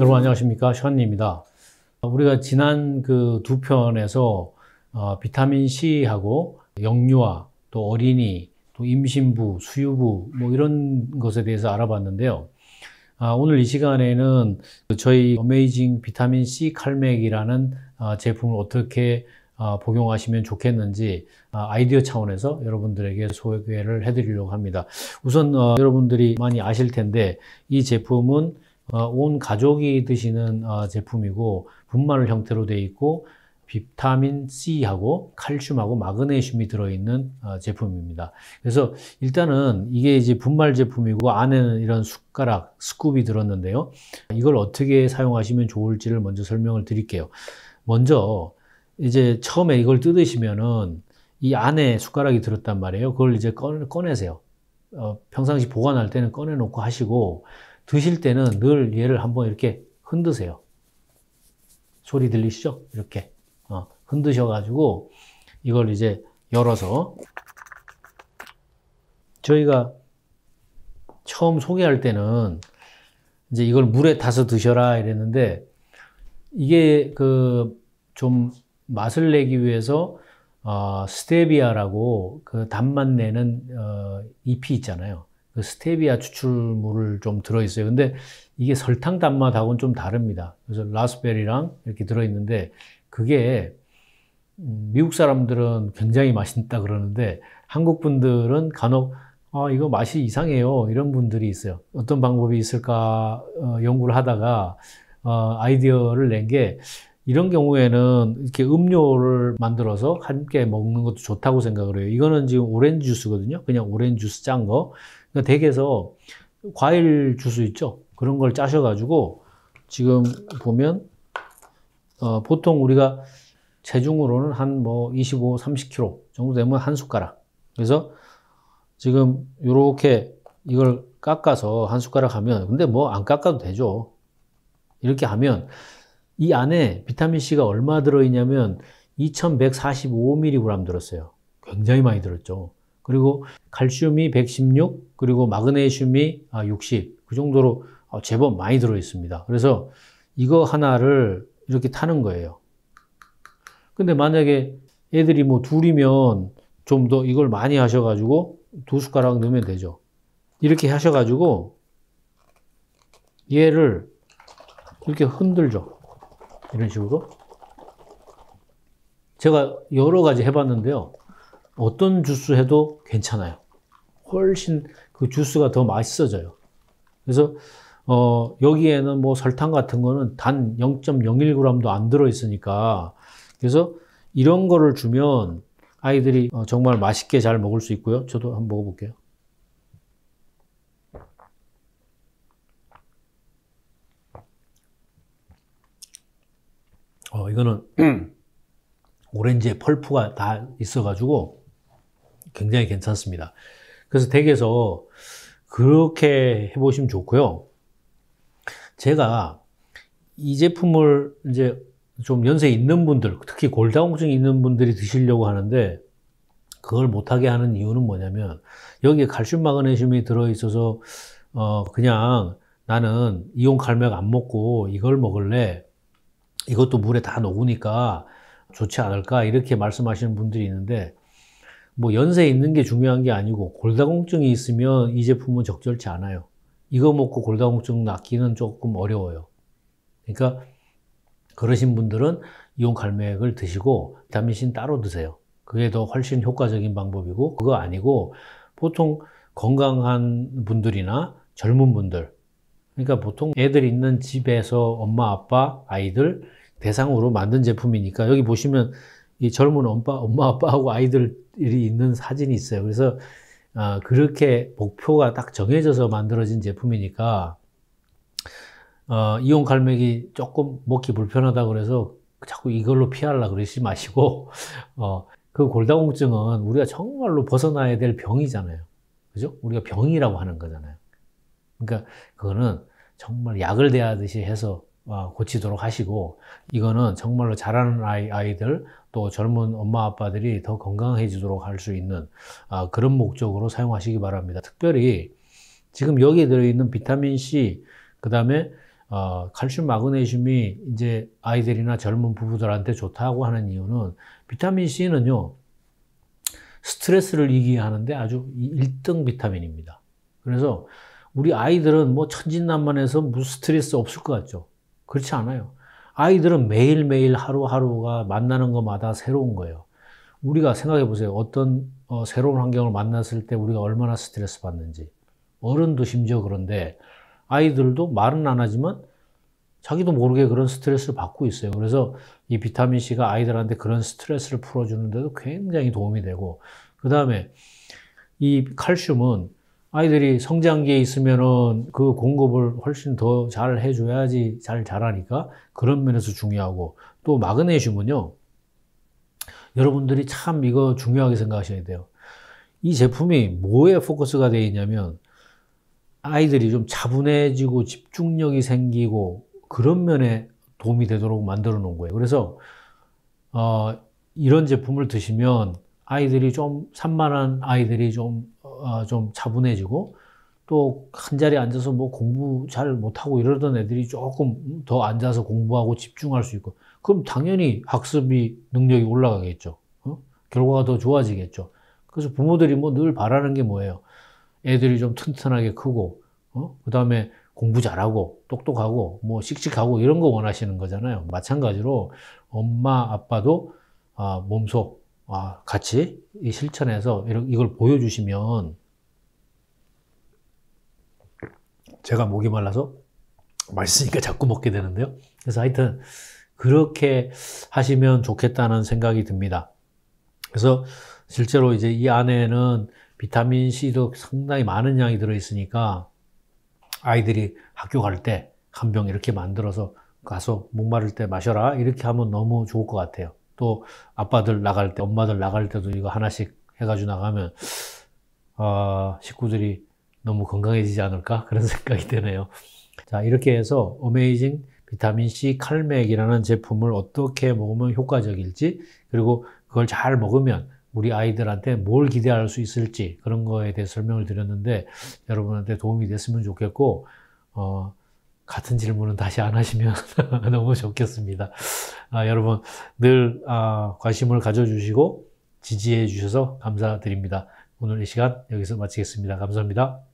여러분 안녕하십니까 션입니다. 우리가 지난 그 두 편에서 어, 비타민 C하고 영유아 또 어린이 또 임신부 수유부 뭐 이런 것에 대해서 알아봤는데요. 아, 오늘 이 시간에는 그 저희 어메이징 비타민 C 칼맥이라는 아, 제품을 어떻게 아, 복용하시면 좋겠는지 아, 아이디어 차원에서 여러분들에게 소개를 해드리려고 합니다. 우선 어, 여러분들이 많이 아실 텐데 이 제품은 어, 온 가족이 드시는 어, 제품이고 분말 형태로 되어 있고 비타민 C하고 칼슘하고 마그네슘이 들어있는 어, 제품입니다. 그래서 일단은 이게 이제 분말 제품이고 안에는 이런 숟가락, 스쿱이 들었는데요. 이걸 어떻게 사용하시면 좋을지를 먼저 설명을 드릴게요. 먼저 이제 처음에 이걸 뜯으시면은 이 안에 숟가락이 들었단 말이에요. 그걸 이제 꺼내세요. 어, 평상시 보관할 때는 꺼내놓고 하시고 드실 때는 늘 얘를 한번 이렇게 흔드세요. 소리 들리시죠? 이렇게 어, 흔드셔가지고 이걸 이제 열어서 저희가 처음 소개할 때는 이제 이걸 물에 타서 드셔라 이랬는데 이게 그 좀 맛을 내기 위해서 어, 스테비아라고 그 단맛 내는 어, 잎이 있잖아요. 그 스테비아 추출물을 좀 들어있어요. 근데 이게 설탕 단맛하고는 좀 다릅니다. 그래서 라스베리랑 이렇게 들어있는데 그게 음, 미국 사람들은 굉장히 맛있다 그러는데 한국 분들은 간혹 아, 이거 맛이 이상해요. 이런 분들이 있어요. 어떤 방법이 있을까 어, 연구를 하다가 어, 아이디어를 낸 게 이런 경우에는 이렇게 음료를 만들어서 함께 먹는 것도 좋다고 생각을 해요. 이거는 지금 오렌지 주스거든요. 그냥 오렌지 주스 짠 거. 그러니까 댁에서 과일 주스 있죠? 그런 걸 짜셔가지고 지금 보면 어, 보통 우리가 체중으로는 한 뭐 25, 30kg 정도 되면 한 숟가락. 그래서 지금 이렇게 이걸 깎아서 한 숟가락 하면 근데 뭐 안 깎아도 되죠. 이렇게 하면 이 안에 비타민 C가 얼마 들어 있냐면 2145mg 들었어요. 굉장히 많이 들었죠. 그리고 칼슘이 116, 그리고 마그네슘이 60. 아, 그 정도로 어, 제법 많이 들어있습니다. 그래서 이거 하나를 이렇게 타는 거예요. 근데 만약에 애들이 뭐 둘이면 좀 더 이걸 많이 하셔가지고 두 숟가락 넣으면 되죠. 이렇게 하셔가지고 얘를 이렇게 흔들죠. 이런 식으로. 제가 여러 가지 해봤는데요. 어떤 주스 해도 괜찮아요. 훨씬 그 주스가 더 맛있어져요. 그래서 어, 여기에는 뭐 설탕 같은 거는 단 0.01g도 안 들어 있으니까 그래서 이런 거를 주면 아이들이 어, 정말 맛있게 잘 먹을 수 있고요. 저도 한번 먹어볼게요. 어, 이거는 오렌지의 펄프가 다 있어가지고 굉장히 괜찮습니다. 그래서 댁에서 그렇게 해보시면 좋고요. 제가 이 제품을 이제 좀 연세 있는 분들, 특히 골다공증이 있는 분들이 드시려고 하는데 그걸 못하게 하는 이유는 뭐냐면 여기에 칼슘 마그네슘이 들어있어서 어 그냥 나는 이온 칼맥 안 먹고 이걸 먹을래 이것도 물에 다 녹으니까 좋지 않을까 이렇게 말씀하시는 분들이 있는데 뭐 연세 있는 게 중요한 게 아니고 골다공증이 있으면 이 제품은 적절치 않아요. 이거 먹고 골다공증 낫기는 조금 어려워요. 그러니까 그러신 분들은 이온 갈매액을 드시고 비타민C 따로 드세요. 그게 더 훨씬 효과적인 방법이고 그거 아니고 보통 건강한 분들이나 젊은 분들 그러니까 보통 애들 있는 집에서 엄마 아빠 아이들 대상으로 만든 제품이니까 여기 보시면 이 젊은 엄마, 엄마 아빠하고 아이들이 있는 사진이 있어요. 그래서 어, 그렇게 목표가 딱 정해져서 만들어진 제품이니까 어, 이온 갈매기 조금 먹기 불편하다 그래서 자꾸 이걸로 피하려 그러시 마시고 어, 그 골다공증은 우리가 정말로 벗어나야 될 병이잖아요. 그죠? 우리가 병이라고 하는 거잖아요. 그러니까 그거는 정말 약을 대하듯이 해서 어, 고치도록 하시고 이거는 정말로 잘하는 아이, 아이들 또 젊은 엄마 아빠들이 더 건강해지도록 할 수 있는 아, 그런 목적으로 사용하시기 바랍니다. 특별히 지금 여기에 들어있는 비타민 C, 그 다음에 어, 칼슘 마그네슘이 이제 아이들이나 젊은 부부들한테 좋다고 하는 이유는 비타민 C는요, 스트레스를 이기하는데 게 아주 1등 비타민입니다. 그래서 우리 아이들은 뭐 천진난만해서 무슨 스트레스 없을 것 같죠? 그렇지 않아요. 아이들은 매일매일 하루하루가 만나는 것마다 새로운 거예요. 우리가 생각해 보세요. 어떤 어, 새로운 환경을 만났을 때 우리가 얼마나 스트레스 받는지. 어른도 심지어 그런데 아이들도 말은 안 하지만 자기도 모르게 그런 스트레스를 받고 있어요. 그래서 이 비타민C가 아이들한테 그런 스트레스를 풀어주는데도 굉장히 도움이 되고, 그 다음에 이 칼슘은 아이들이 성장기에 있으면은 그 공급을 훨씬 더 잘 해줘야지 잘 자라니까 그런 면에서 중요하고 또 마그네슘은요 여러분들이 참 이거 중요하게 생각하셔야 돼요. 이 제품이 뭐에 포커스가 되어 있냐면 아이들이 좀 차분해지고 집중력이 생기고 그런 면에 도움이 되도록 만들어 놓은 거예요. 그래서 어, 이런 제품을 드시면 아이들이 좀 산만한 아이들이 좀 어, 좀 차분해지고 또 한 자리에 앉아서 뭐 공부 잘 못하고 이러던 애들이 조금 더 앉아서 공부하고 집중할 수 있고 그럼 당연히 학습이 능력이 올라가겠죠. 어? 결과가 더 좋아지겠죠. 그래서 부모들이 뭐 늘 바라는 게 뭐예요? 애들이 좀 튼튼하게 크고, 어? 그 다음에 공부 잘하고, 똑똑하고, 뭐 씩씩하고 이런 거 원하시는 거잖아요. 마찬가지로 엄마, 아빠도 아, 몸속, 아, 같이 이 실천해서 이걸 보여주시면 제가 목이 말라서 맛있으니까 자꾸 먹게 되는데요. 그래서 하여튼 그렇게 하시면 좋겠다는 생각이 듭니다. 그래서 실제로 이제 이 안에는 비타민 C도 상당히 많은 양이 들어 있으니까 아이들이 학교 갈 때 한 병 이렇게 만들어서 가서 목마를 때 마셔라 이렇게 하면 너무 좋을 것 같아요. 또 아빠들 나갈 때, 엄마들 나갈 때도 이거 하나씩 해가지고 나가면, 아, 식구들이 너무 건강해지지 않을까? 그런 생각이 드네요. 자, 이렇게 해서 어메이징 비타민C 칼맥이라는 제품을 어떻게 먹으면 효과적일지, 그리고 그걸 잘 먹으면 우리 아이들한테 뭘 기대할 수 있을지 그런 거에 대해 설명을 드렸는데 여러분한테 도움이 됐으면 좋겠고, 어, 같은 질문은 다시 안 하시면 너무 좋겠습니다. 아, 여러분 늘 아, 관심을 가져주시고 지지해 주셔서 감사드립니다. 오늘 이 시간 여기서 마치겠습니다. 감사합니다.